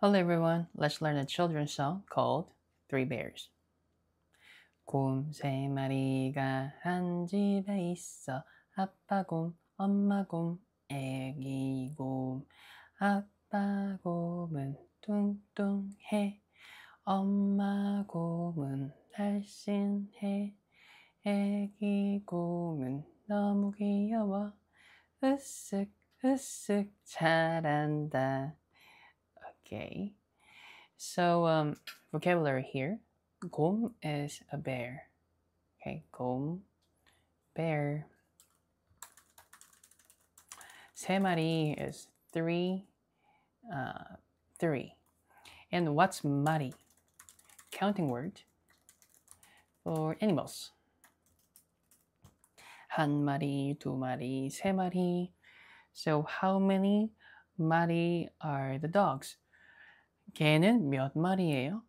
Hello everyone, let's learn a children's song called Three Bears. 곰 세 마리가 한 집에 있어. 아빠 곰, 엄마 곰, 애기 곰. 아빠 곰은 뚱뚱해. 엄마 곰은 날씬해. 애기 곰은 너무 귀여워. 으쓱, 으쓱 잘한다. Okay. So um, vocabulary here. Gom is a bear. Okay, gom, bear. Semari is three, uh, three. And what's mari? Counting word for animals. 한 마리, 두 마리, 세 마리. So how many mari are the dogs? 개는 몇 마리예요?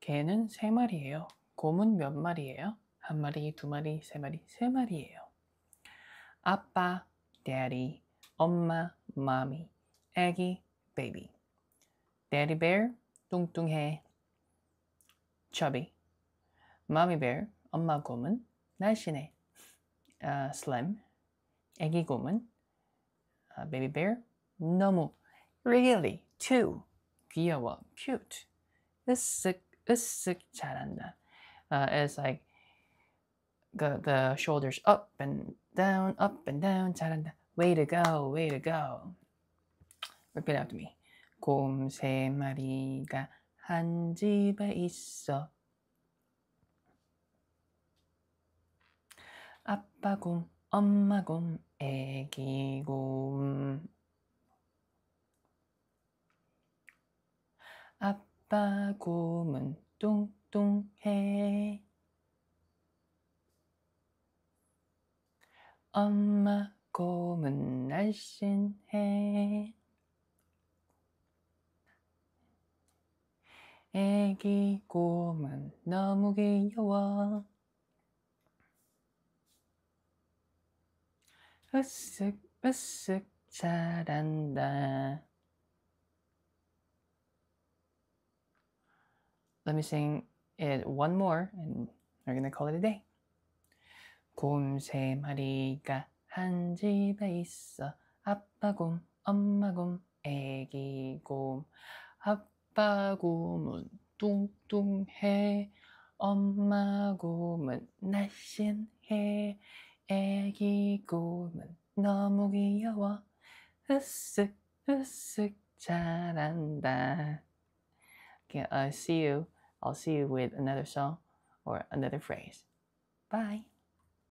개는 세 마리예요. 곰은 몇 마리예요? 한 마리, 두 마리, 세 마리, 세 마리예요. 아빠, daddy, 엄마, mommy, 아기, baby. Daddy bear, 뚱뚱해, chubby. Mommy bear, 엄마 곰은 날씬해, uh, slim. 아기 곰은 uh, baby bear, 너무, really, too. 귀여워, cute, 으쓱, 으쓱 잘한다. Uh, it's like the, the shoulders up and down, up and down 잘한다. Way to go, way to go. Repeat after me. 곰세 마리가 한 집에 있어. 아빠 곰, 엄마 곰, 애기 곰. 아빠 곰은 뚱뚱해 엄마 곰은 날씬해 애기 곰은 너무 귀여워 으쓱 으쓱 잘한다 Let me sing it one more and we're gonna call it a day. 곰세 마리가 한 집에 있어. 아빠 곰, 엄마 곰, 애기 곰. 아빠 곰은 뚱뚱해. 엄마 곰은 날씬해. 애기 곰은 너무 귀여워. 으쓱, 으쓱, 잘한다. Okay, I'll see you. I'll see you with another song or another phrase. Bye!